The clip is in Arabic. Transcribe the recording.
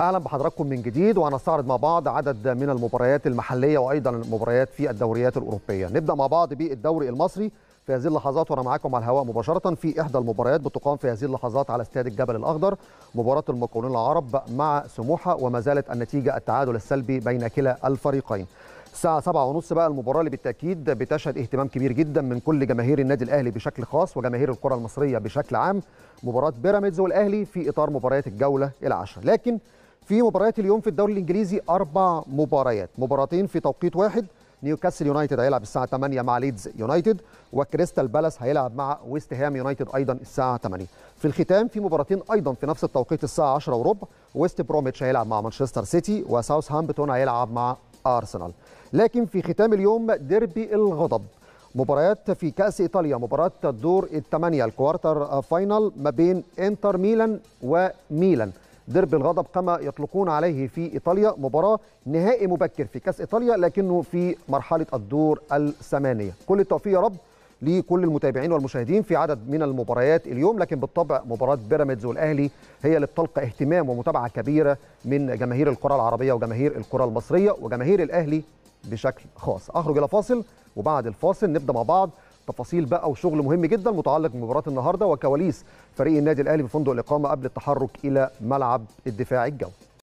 اهلا بحضراتكم من جديد وهنستعرض مع بعض عدد من المباريات المحليه وايضا المباريات في الدوريات الاوروبيه نبدا مع بعض بالدوري المصري في هذه اللحظات وانا معاكم على الهواء مباشره في احدى المباريات بتقام في هذه اللحظات على استاد الجبل الاخضر مباراه المقاولين العرب مع سموحه وما زالت النتيجه التعادل السلبي بين كلا الفريقين الساعة سبعة ونص بقى المباراة اللي بالتأكيد بتشهد اهتمام كبير جدا من كل جماهير النادي الأهلي بشكل خاص وجماهير الكرة المصرية بشكل عام مباراة بيراميدز والأهلي في إطار مباريات الجولة العشرة لكن في مباريات اليوم في الدوري الانجليزي اربع مباريات مباراتين في توقيت واحد نيوكاسل يونايتد هيلعب الساعه 8 مع ليدز يونايتد وكريستال بالاس هيلعب مع ويست هام يونايتد ايضا الساعه 8 في الختام في مباراتين ايضا في نفس التوقيت الساعه 10 وربع ويست بروميتش هيلعب مع مانشستر سيتي وساوث هامبتون هيلعب مع ارسنال لكن في ختام اليوم ديربي الغضب مباريات في كأس إيطاليا مباراة الدور الثمانية الكوارتر فاينل ما بين إنتر ميلان وميلان درب الغضب كما يطلقون عليه في إيطاليا مباراة نهائي مبكر في كأس إيطاليا لكنه في مرحلة الدور الثمانية كل التوفيق يا رب لكل المتابعين والمشاهدين في عدد من المباريات اليوم لكن بالطبع مباراة بيراميدز والأهلي هي اللي بتلقى اهتمام ومتابعة كبيرة من جماهير الكرة العربية وجماهير الكرة المصرية وجماهير الأهلي بشكل خاص أخرج إلى فاصل وبعد الفاصل نبدأ مع بعض تفاصيل بقى وشغل مهم جدا متعلق بمباراه النهارده وكواليس فريق النادي الاهلي في فندق الاقامه قبل التحرك الى ملعب الدفاع الجوي